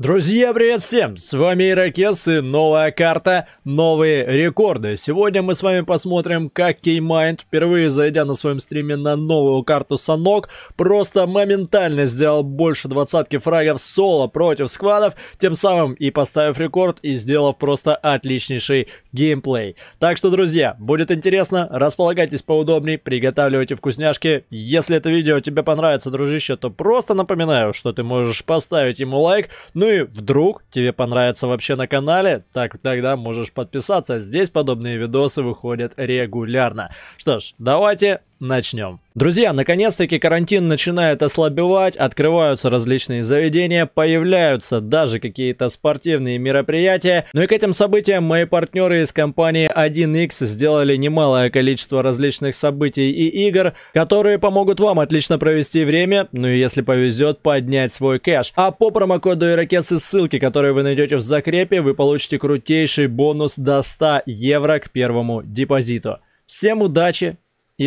Друзья, привет всем! С вами Ирокес и новая карта, новые рекорды. Сегодня мы с вами посмотрим, как Кеймайнд, впервые зайдя на своем стриме на новую карту Санок, просто моментально сделал больше двадцатки фрагов соло против сквадов, тем самым и поставив рекорд и сделав просто отличнейший геймплей. Так что, друзья, будет интересно, располагайтесь поудобней, приготавливайте вкусняшки. Если это видео тебе понравится, дружище, то просто напоминаю, что ты можешь поставить ему лайк, ну ну и вдруг тебе понравится вообще на канале, так тогда можешь подписаться. Здесь подобные видосы выходят регулярно. Что ж, давайте начнем. Друзья, наконец-таки карантин начинает ослабевать, открываются различные заведения, появляются даже какие-то спортивные мероприятия. Ну и к этим событиям мои партнеры из компании 1x сделали немалое количество различных событий и игр, которые помогут вам отлично провести время, ну и если повезет, поднять свой кэш. А по промокоду Ирокес и ссылки, которые вы найдете в закрепе, вы получите крутейший бонус до 100 евро к первому депозиту. Всем удачи,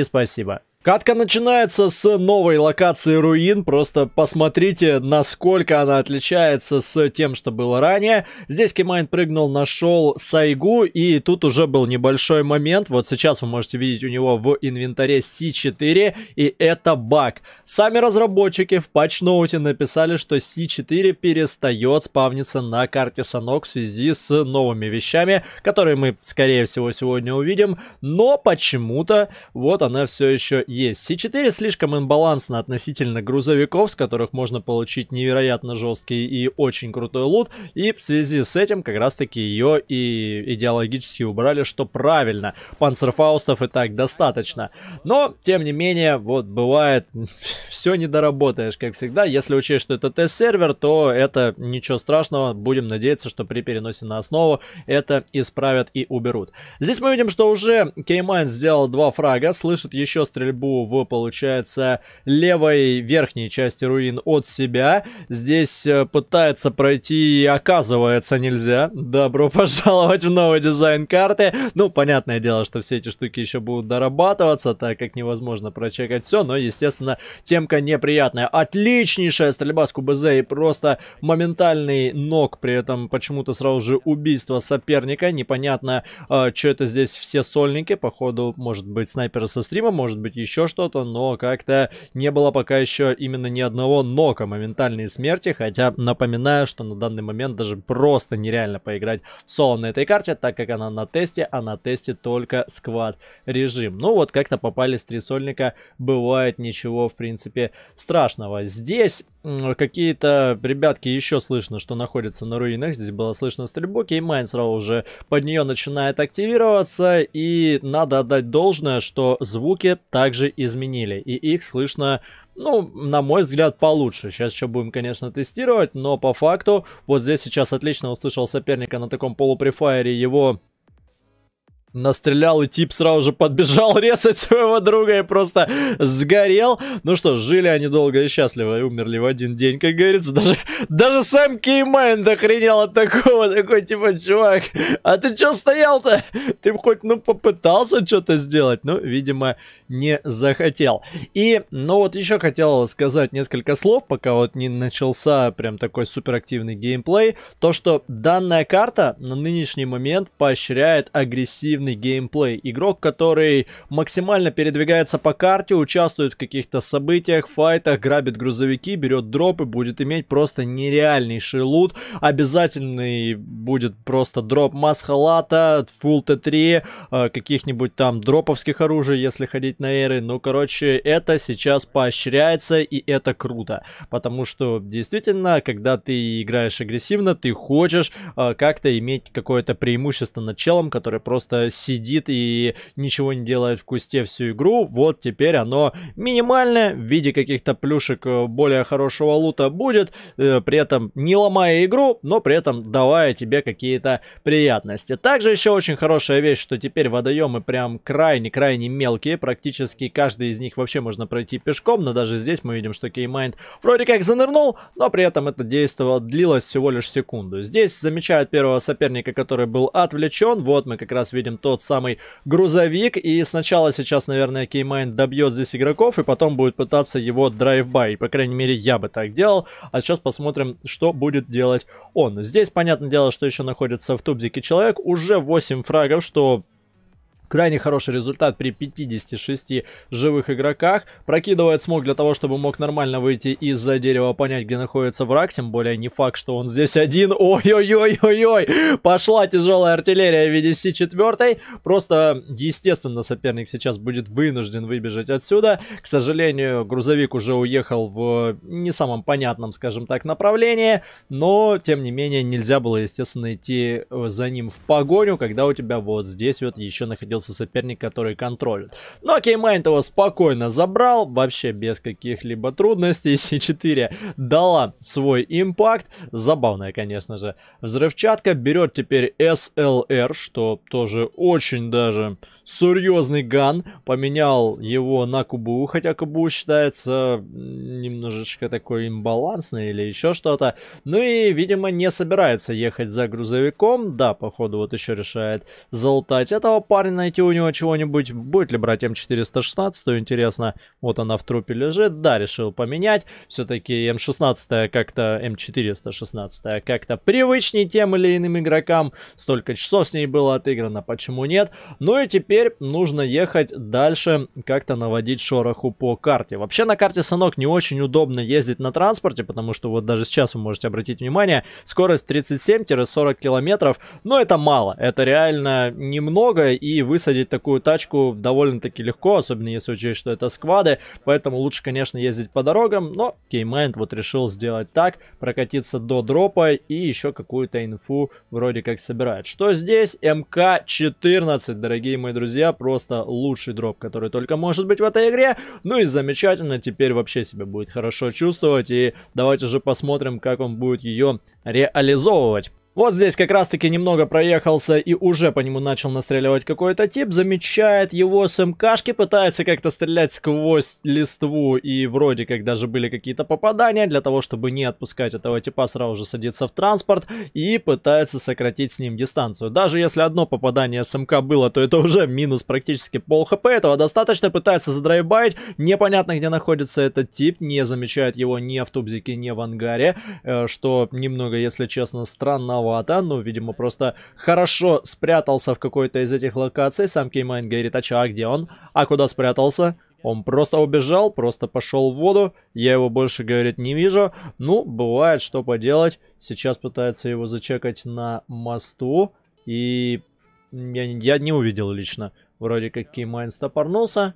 и спасибо. Катка начинается с новой локации руин, просто посмотрите, насколько она отличается с тем, что было ранее. Здесь Кимайн прыгнул, нашел Сайгу, и тут уже был небольшой момент, вот сейчас вы можете видеть у него в инвентаре C4, и это баг. Сами разработчики в патчноуте написали, что C4 перестает спавниться на карте Санок в связи с новыми вещами, которые мы, скорее всего, сегодня увидим, но почему-то вот она все еще есть. C4 слишком имбалансно относительно грузовиков, с которых можно получить невероятно жесткий и очень крутой лут. И в связи с этим как раз таки ее и идеологически убрали, что правильно. Панцерфаустов и так достаточно. Но, тем не менее, вот бывает, все не доработаешь, как всегда. Если учесть, что это тест-сервер, то это ничего страшного. Будем надеяться, что при переносе на основу это исправят и уберут. Здесь мы видим, что уже Кеймайн сделал два фрага, слышит еще стрельбу борьбу в, получается, левой верхней части руин от себя. Здесь э, пытается пройти и оказывается нельзя. Добро пожаловать в новый дизайн карты. Ну, понятное дело, что все эти штуки еще будут дорабатываться, так как невозможно прочекать все, но, естественно, темка неприятная. Отличнейшая стрельба с КБЗ и просто моментальный ног, при этом почему-то сразу же убийство соперника. Непонятно, э, что это здесь все сольники. Походу, может быть, снайперы со стрима, может быть, еще еще что-то, но как-то не было пока еще именно ни одного нока моментальной смерти, хотя напоминаю, что на данный момент даже просто нереально поиграть в соло на этой карте, так как она на тесте, а на тесте только сквад режим. Ну вот как-то попали с три сольника, бывает ничего в принципе страшного. Здесь какие-то ребятки еще слышно, что находятся на руинах. Здесь было слышно стрельбу. Кеймайн сразу уже под нее начинает активироваться. И надо отдать должное, что звуки также изменили. И их слышно, ну, на мой взгляд, получше. Сейчас еще будем, конечно, тестировать. Но по факту, вот здесь сейчас отлично услышал соперника на таком полуприфайре его Настрелял, и тип сразу же подбежал резать своего друга и просто сгорел. Ну что, жили они долго и счастливо, и умерли в один день, как говорится. Даже, даже сам Кеймайн охренел от такого. Такой, типа, чувак, а ты чё стоял-то? Ты хоть, ну, попытался что-то сделать, но, видимо, не захотел. И, ну, вот еще хотел сказать несколько слов, пока вот не начался прям такой суперактивный геймплей. То, что данная карта на нынешний момент поощряет агрессивность активный геймплей. Игрок, который максимально передвигается по карте, участвует в каких-то событиях, файтах, грабит грузовики, берет дропы, будет иметь просто нереальнейший лут. Обязательный будет просто дроп масхалата, фул Т3, э, каких-нибудь там дроповских оружий, если ходить на эры. Ну, короче, это сейчас поощряется, и это круто. Потому что, действительно, когда ты играешь агрессивно, ты хочешь э, как-то иметь какое-то преимущество над челом, который просто сидит и ничего не делает в кусте всю игру. Вот теперь оно минимальное в виде каких-то плюшек э, более хорошего лута будет, э, при этом не ломая игру, но при этом давая тебе какие-то приятности. Также еще очень хорошая вещь, что теперь водоемы прям крайне-крайне мелкие, практически каждый из них вообще можно пройти пешком, но даже здесь мы видим, что Кеймайнд вроде как занырнул, но при этом это действовало, длилось всего лишь секунду. Здесь замечают первого соперника, который был отвлечен, вот мы как раз видим тот самый грузовик. И сначала сейчас, наверное, Кеймайн добьет здесь игроков, и потом будет пытаться его драйв-бай. По крайней мере, я бы так делал. А сейчас посмотрим, что будет делать он. Здесь, понятное дело, что еще находится в тубзике человек. Уже 8 фрагов, что Крайне хороший результат при 56 живых игроках. Прокидывает смог для того, чтобы мог нормально выйти из-за дерева, понять, где находится враг. Тем более не факт, что он здесь один. Ой-ой-ой-ой-ой! Пошла тяжелая артиллерия в виде С4. Просто, естественно, соперник сейчас будет вынужден выбежать отсюда. К сожалению, грузовик уже уехал в не самом понятном, скажем так, направлении. Но, тем не менее, нельзя было, естественно, идти э, за ним в погоню, когда у тебя вот здесь вот еще находился оказался соперник, который контролит. Но ну, Кеймайн его спокойно забрал, вообще без каких-либо трудностей. C4 дала свой импакт. Забавная, конечно же. Взрывчатка берет теперь SLR, что тоже очень даже серьезный ган. Поменял его на Кубу, хотя Кубу считается немножечко такой имбалансный или еще что-то. Ну и, видимо, не собирается ехать за грузовиком. Да, походу вот еще решает залутать этого парня на памяти у него чего-нибудь. Будет ли брать М416, то интересно. Вот она в трупе лежит. Да, решил поменять. Все-таки М16 как-то, М416 как-то привычнее тем или иным игрокам. Столько часов с ней было отыграно, почему нет? Ну и теперь нужно ехать дальше, как-то наводить шороху по карте. Вообще на карте Санок не очень удобно ездить на транспорте, потому что вот даже сейчас вы можете обратить внимание, скорость 37-40 километров, но это мало, это реально немного, и вы высадить такую тачку довольно-таки легко, особенно если учесть, что это сквады. Поэтому лучше, конечно, ездить по дорогам, но Кеймайнд вот решил сделать так, прокатиться до дропа и еще какую-то инфу вроде как собирает. Что здесь? МК-14, дорогие мои друзья, просто лучший дроп, который только может быть в этой игре. Ну и замечательно, теперь вообще себя будет хорошо чувствовать. И давайте же посмотрим, как он будет ее реализовывать. Вот здесь как раз-таки немного проехался и уже по нему начал настреливать какой-то тип. Замечает его СМКшки, пытается как-то стрелять сквозь листву. И вроде как даже были какие-то попадания. Для того, чтобы не отпускать этого типа, сразу же садится в транспорт и пытается сократить с ним дистанцию. Даже если одно попадание СМК было, то это уже минус практически пол хп. Этого достаточно. Пытается задрайбайить. Непонятно, где находится этот тип. Не замечает его ни в тубзике, ни в ангаре. Э, что немного, если честно, странно странновато, ну, видимо, просто хорошо спрятался в какой-то из этих локаций. Сам Кеймайн говорит, а чё, а где он? А куда спрятался? Он просто убежал, просто пошел в воду. Я его больше, говорит, не вижу. Ну, бывает, что поделать. Сейчас пытается его зачекать на мосту. И я, я не увидел лично. Вроде как Кеймайн стопорнулся.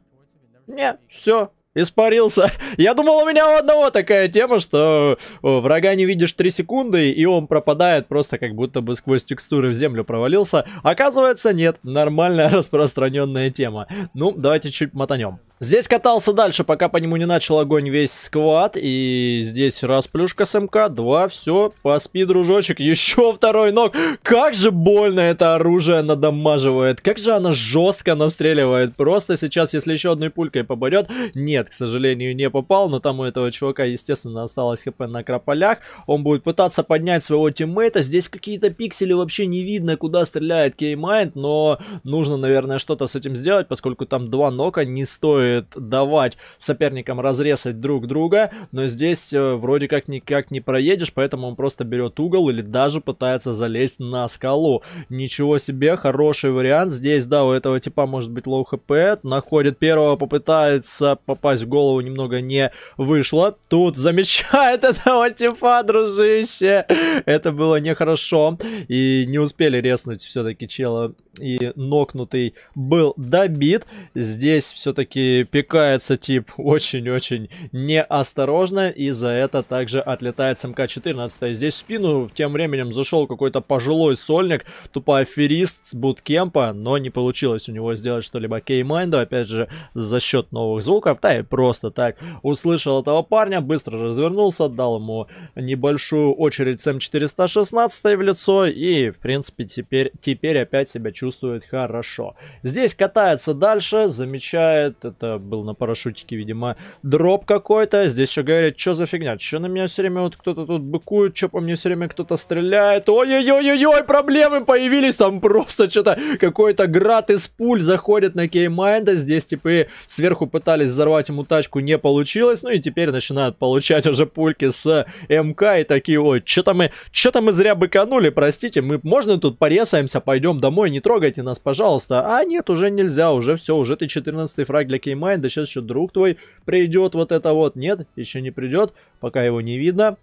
Не, все, Испарился. Я думал, у меня у одного такая тема, что врага не видишь 3 секунды, и он пропадает просто как будто бы сквозь текстуры в землю провалился. Оказывается, нет. Нормальная распространенная тема. Ну, давайте чуть мотанем. Здесь катался дальше, пока по нему не начал огонь весь сквад. И здесь раз плюшка с МК, два, все, поспи, дружочек. Еще второй ног. Как же больно это оружие надамаживает. Как же оно жестко настреливает. Просто сейчас, если еще одной пулькой поборет... Нет, к сожалению, не попал. Но там у этого чувака, естественно, осталось хп на крополях. Он будет пытаться поднять своего тиммейта. Здесь какие-то пиксели вообще не видно, куда стреляет Кеймайнд. Но нужно, наверное, что-то с этим сделать, поскольку там два нока не стоит будет давать соперникам разрезать друг друга, но здесь э, вроде как никак не проедешь, поэтому он просто берет угол или даже пытается залезть на скалу. Ничего себе, хороший вариант. Здесь, да, у этого типа может быть лоу хп, находит первого, попытается попасть в голову, немного не вышло. Тут замечает этого типа, дружище. Это было нехорошо. И не успели резнуть все-таки чела и нокнутый был добит. Здесь все-таки пикается тип очень-очень неосторожно, и за это также отлетает СМК МК-14. Здесь в спину тем временем зашел какой-то пожилой сольник, тупо аферист с буткемпа, но не получилось у него сделать что-либо кеймайнду, опять же, за счет новых звуков, да и просто так. Услышал этого парня, быстро развернулся, дал ему небольшую очередь СМ М416 в лицо, и, в принципе, теперь, теперь опять себя чувствует чувствует хорошо. Здесь катается дальше, замечает, это был на парашютике, видимо, дроп какой-то. Здесь еще говорит, что за фигня, что на меня все время вот кто-то тут быкует, что по мне все время кто-то стреляет. Ой-ой-ой-ой, проблемы появились, там просто что-то какой-то град из пуль заходит на Кеймайнда. Здесь типы сверху пытались взорвать ему тачку, не получилось. Ну и теперь начинают получать уже пульки с МК и такие, ой, что-то мы, что-то мы зря быканули, простите, мы можно тут порезаемся, пойдем домой, не трогаем трогайте нас, пожалуйста. А нет, уже нельзя, уже все, уже ты 14 фраг для Кеймайн, да сейчас еще друг твой придет, вот это вот. Нет, еще не придет, пока его не видно.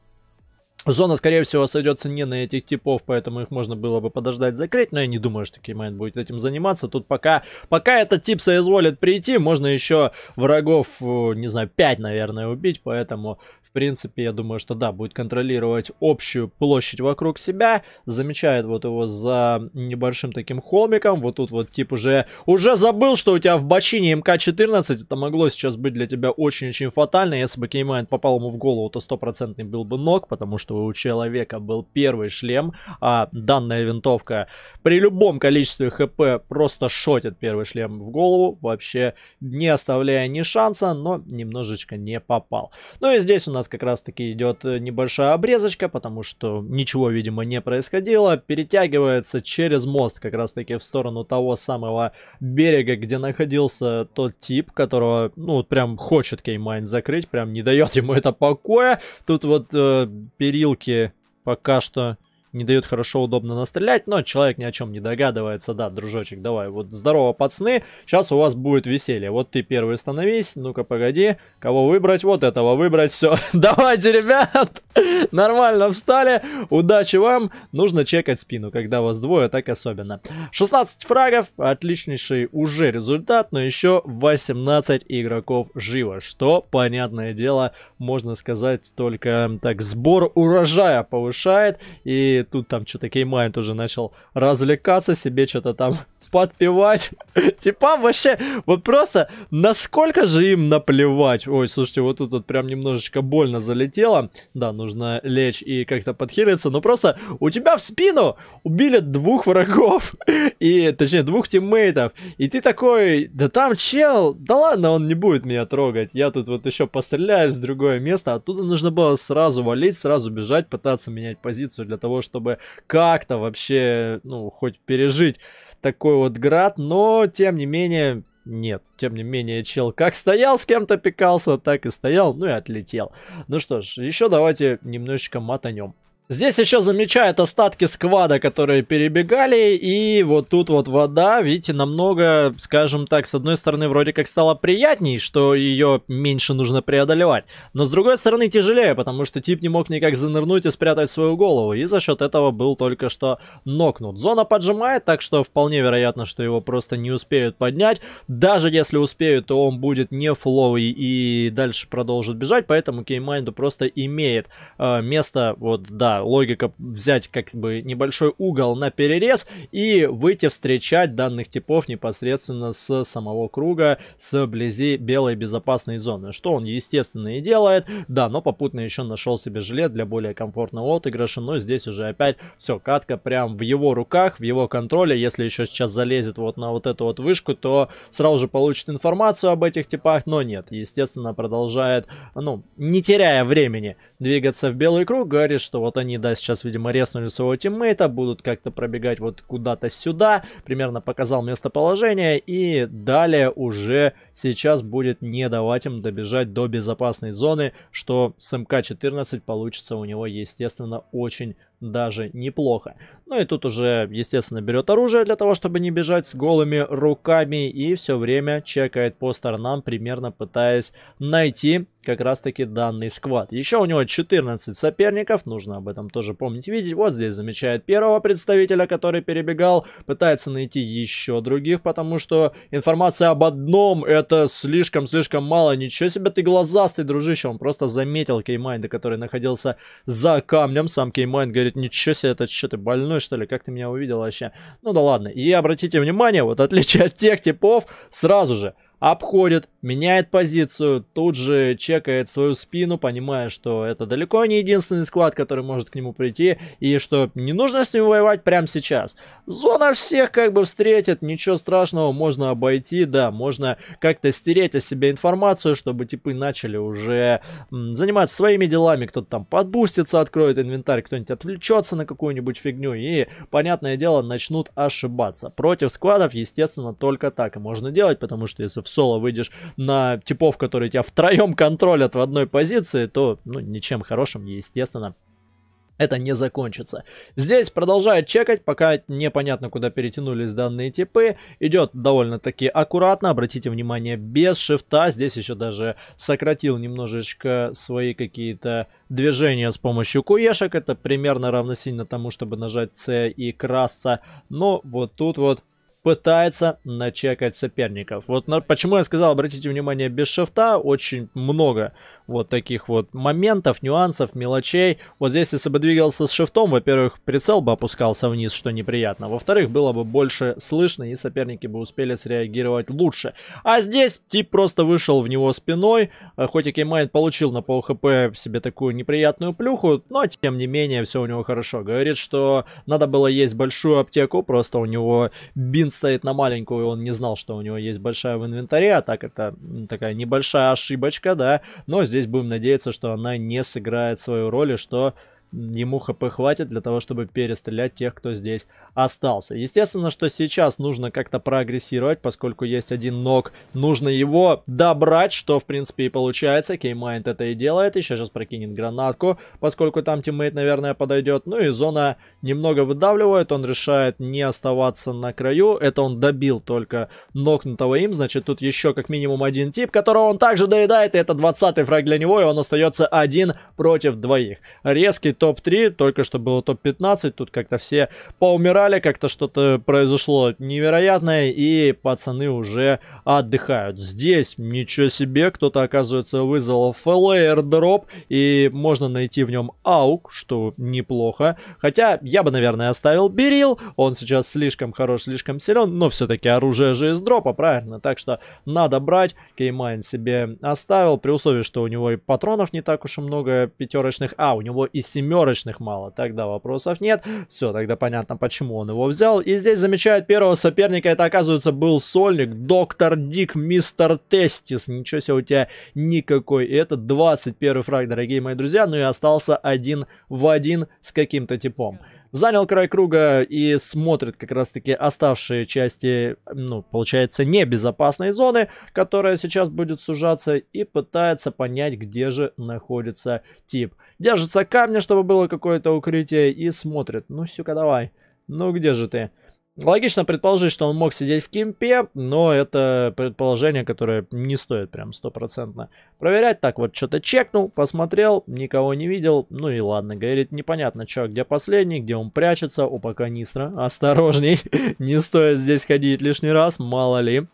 Зона, скорее всего, сойдется не на этих типов, поэтому их можно было бы подождать закрыть, но я не думаю, что Кеймайн будет этим заниматься. Тут пока, пока этот тип соизволит прийти, можно еще врагов, э, не знаю, 5, наверное, убить, поэтому принципе, я думаю, что да, будет контролировать общую площадь вокруг себя. Замечает вот его за небольшим таким холмиком. Вот тут вот тип уже, уже забыл, что у тебя в бочине МК-14. Это могло сейчас быть для тебя очень-очень фатально. Если бы Кеймайн попал ему в голову, то стопроцентный был бы ног, потому что у человека был первый шлем, а данная винтовка при любом количестве хп просто шотит первый шлем в голову, вообще не оставляя ни шанса, но немножечко не попал. Ну и здесь у нас нас как раз-таки идет э, небольшая обрезочка, потому что ничего, видимо, не происходило. Перетягивается через мост как раз-таки в сторону того самого берега, где находился тот тип, которого, ну, вот прям хочет Кеймайн закрыть, прям не дает ему это покоя. Тут вот э, перилки пока что не дает хорошо, удобно настрелять, но человек ни о чем не догадывается. Да, дружочек, давай, вот здорово, пацаны, сейчас у вас будет веселье. Вот ты первый становись, ну-ка, погоди, кого выбрать, вот этого выбрать, все. Давайте, ребят, нормально встали, удачи вам, нужно чекать спину, когда вас двое, так особенно. 16 фрагов, отличнейший уже результат, но еще 18 игроков живо, что, понятное дело, можно сказать, только так сбор урожая повышает и тут там что-то Кеймайн тоже начал развлекаться, себе что-то там подпевать. Типам вообще, вот просто, насколько же им наплевать. Ой, слушайте, вот тут вот прям немножечко больно залетело. Да, нужно лечь и как-то подхилиться, но просто у тебя в спину убили двух врагов, и, точнее, двух тиммейтов. И ты такой, да там чел, да ладно, он не будет меня трогать. Я тут вот еще постреляю с другое место. Оттуда нужно было сразу валить, сразу бежать, пытаться менять позицию для того, чтобы как-то вообще, ну, хоть пережить такой вот град, но тем не менее нет. Тем не менее, чел как стоял, с кем-то пикался, так и стоял, ну и отлетел. Ну что ж, еще давайте немножечко матанем. Здесь еще замечают остатки сквада, которые перебегали, и вот тут вот вода, видите, намного, скажем так, с одной стороны вроде как стало приятней, что ее меньше нужно преодолевать, но с другой стороны тяжелее, потому что тип не мог никак занырнуть и спрятать свою голову, и за счет этого был только что нокнут. Зона поджимает, так что вполне вероятно, что его просто не успеют поднять, даже если успеют, то он будет не фуловый и дальше продолжит бежать, поэтому Кеймайнду просто имеет э, место, вот, да, логика взять как бы небольшой угол на перерез и выйти встречать данных типов непосредственно с самого круга, с близи белой безопасной зоны, что он, естественно, и делает, да, но попутно еще нашел себе жилет для более комфортного отыгрыша, но здесь уже опять все, катка прям в его руках, в его контроле, если еще сейчас залезет вот на вот эту вот вышку, то сразу же получит информацию об этих типах, но нет, естественно, продолжает, ну, не теряя времени, двигаться в белый круг, говорит, что вот они, да, сейчас, видимо, реснули своего тиммейта, будут как-то пробегать вот куда-то сюда, примерно показал местоположение, и далее уже сейчас будет не давать им добежать до безопасной зоны, что с МК-14 получится у него, естественно, очень даже неплохо. Ну и тут уже, естественно, берет оружие для того, чтобы не бежать с голыми руками и все время чекает по сторонам, примерно пытаясь найти как раз-таки данный сквад. Еще у него 14 соперников, нужно об этом тоже помнить видеть. Вот здесь замечает первого представителя, который перебегал, пытается найти еще других, потому что информация об одном это слишком-слишком мало. Ничего себе ты глазастый, дружище, он просто заметил Кеймайнда, который находился за камнем. Сам Кеймайнд говорит, говорит, ничего себе, это что, ты больной, что ли? Как ты меня увидел вообще? Ну да ладно. И обратите внимание, вот отличие от тех типов, сразу же обходит, меняет позицию, тут же чекает свою спину, понимая, что это далеко не единственный склад, который может к нему прийти, и что не нужно с ним воевать прямо сейчас. Зона всех как бы встретит, ничего страшного, можно обойти, да, можно как-то стереть о себе информацию, чтобы типы начали уже заниматься своими делами, кто-то там подбустится, откроет инвентарь, кто-нибудь отвлечется на какую-нибудь фигню, и, понятное дело, начнут ошибаться. Против складов, естественно, только так и можно делать, потому что если в соло выйдешь на типов, которые тебя втроем контролят в одной позиции, то ну, ничем хорошим, естественно, это не закончится. Здесь продолжает чекать, пока непонятно, куда перетянулись данные типы. Идет довольно-таки аккуратно, обратите внимание, без шифта. Здесь еще даже сократил немножечко свои какие-то движения с помощью куешек. Это примерно равносильно тому, чтобы нажать C и красться. Но вот тут вот пытается начекать соперников. Вот на, почему я сказал, обратите внимание, без шифта очень много вот таких вот моментов, нюансов, мелочей. Вот здесь, если бы двигался с шифтом, во-первых, прицел бы опускался вниз, что неприятно. Во-вторых, было бы больше слышно, и соперники бы успели среагировать лучше. А здесь тип просто вышел в него спиной. Э, хоть и кеймейт получил на пол хп себе такую неприятную плюху, но тем не менее все у него хорошо. Говорит, что надо было есть большую аптеку, просто у него бин стоит на маленькую, и он не знал, что у него есть большая в инвентаре, а так это такая небольшая ошибочка, да. Но здесь здесь будем надеяться, что она не сыграет свою роль, и что ему хп хватит для того, чтобы перестрелять тех, кто здесь остался. Естественно, что сейчас нужно как-то прогрессировать поскольку есть один ног, нужно его добрать, что в принципе и получается. Кеймайнд это и делает, еще сейчас прокинет гранатку, поскольку там тиммейт, наверное, подойдет. Ну и зона немного выдавливает, он решает не оставаться на краю. Это он добил только нокнутого им, значит тут еще как минимум один тип, которого он также доедает, и это 20 фраг для него, и он остается один против двоих. Резкий топ-3, только что было топ-15, тут как-то все поумирали, как-то что-то произошло невероятное, и пацаны уже отдыхают. Здесь ничего себе, кто-то, оказывается, вызвал ФЛ дроп, и можно найти в нем аук, что неплохо. Хотя я бы, наверное, оставил Берил, он сейчас слишком хорош, слишком силен, но все-таки оружие же из дропа, правильно? Так что надо брать, Кеймайн себе оставил, при условии, что у него и патронов не так уж и много пятерочных, а у него и семь семерочных мало. Тогда вопросов нет. Все, тогда понятно, почему он его взял. И здесь замечает первого соперника. Это, оказывается, был сольник. Доктор Дик, мистер Тестис. Ничего себе у тебя никакой. И это 21 фраг, дорогие мои друзья. Ну и остался один в один с каким-то типом занял край круга и смотрит как раз-таки оставшие части, ну, получается, небезопасной зоны, которая сейчас будет сужаться, и пытается понять, где же находится тип. Держится камня, чтобы было какое-то укрытие, и смотрит. Ну, Сюка, давай. Ну, где же ты? Логично предположить, что он мог сидеть в кемпе, но это предположение, которое не стоит прям стопроцентно проверять. Так вот, что-то чекнул, посмотрел, никого не видел, ну и ладно. Говорит, непонятно, что, где последний, где он прячется, опа, канистра, осторожней, не стоит здесь ходить лишний раз, мало ли.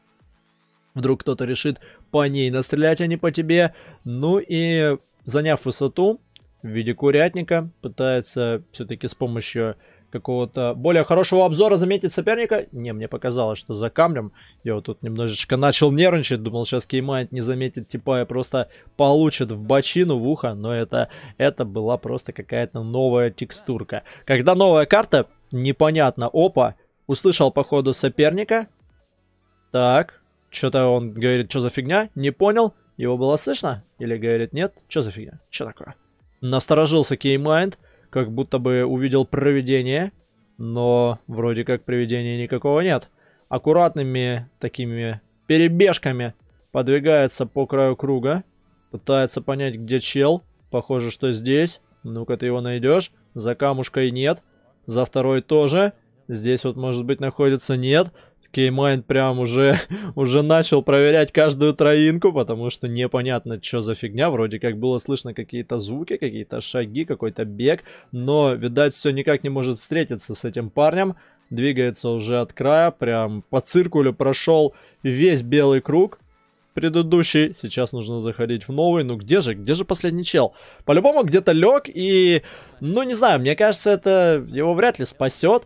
Вдруг кто-то решит по ней настрелять, а не по тебе. Ну и заняв высоту в виде курятника, пытается все-таки с помощью какого-то более хорошего обзора заметить соперника. Не, мне показалось, что за камнем. Я вот тут немножечко начал нервничать, думал, сейчас Кеймайт не заметит типа и просто получит в бочину в ухо, но это, это была просто какая-то новая текстурка. Когда новая карта, непонятно, опа, услышал по ходу соперника. Так, что-то он говорит, что за фигня, не понял, его было слышно? Или говорит, нет, что за фигня, что такое? Насторожился Кеймайнд. Mind как будто бы увидел провидение, но вроде как привидения никакого нет. Аккуратными такими перебежками подвигается по краю круга, пытается понять, где чел. Похоже, что здесь. Ну-ка ты его найдешь. За камушкой нет. За второй тоже. Здесь вот, может быть, находится нет. Нет. Кеймайн прям уже, уже начал проверять каждую троинку, потому что непонятно, что за фигня. Вроде как было слышно какие-то звуки, какие-то шаги, какой-то бег, но, видать, все никак не может встретиться с этим парнем. Двигается уже от края, прям по циркулю прошел весь белый круг. Предыдущий, сейчас нужно заходить в новый. Ну где же, где же последний чел? По-любому где-то лег и... Ну не знаю, мне кажется, это его вряд ли спасет.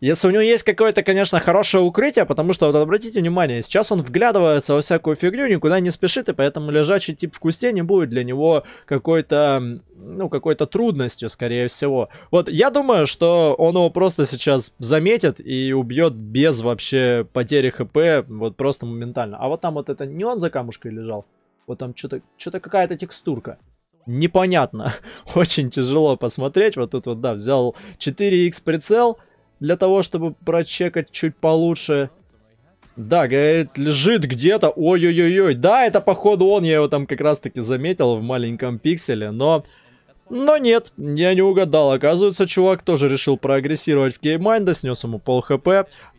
Если у него есть какое-то, конечно, хорошее укрытие, потому что, вот обратите внимание, сейчас он вглядывается во всякую фигню, никуда не спешит, и поэтому лежачий тип в кусте не будет для него какой-то, ну, какой-то трудностью, скорее всего. Вот, я думаю, что он его просто сейчас заметит и убьет без вообще потери хп, вот просто моментально. А вот там вот это не он за камушкой лежал? Вот там что-то что какая-то то текстурка непонятно. Очень тяжело посмотреть. Вот тут вот, да, взял 4х прицел, для того, чтобы прочекать чуть получше. Да, говорит, лежит где-то, ой-ой-ой-ой. Да, это походу он, я его там как раз-таки заметил в маленьком пикселе, но... Но нет, я не угадал. Оказывается, чувак тоже решил проагрессировать в геймайнда, снес ему пол хп.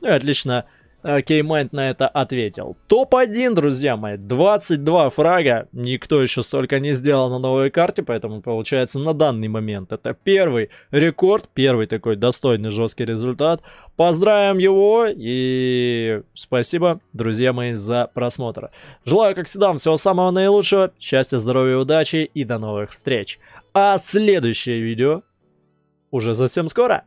Ну и отлично. Кеймайнд на это ответил. Топ-1, друзья мои, 22 фрага. Никто еще столько не сделал на новой карте, поэтому получается на данный момент это первый рекорд, первый такой достойный жесткий результат. Поздравим его и спасибо, друзья мои, за просмотр. Желаю, как всегда, вам всего самого наилучшего, счастья, здоровья, удачи и до новых встреч. А следующее видео уже совсем скоро.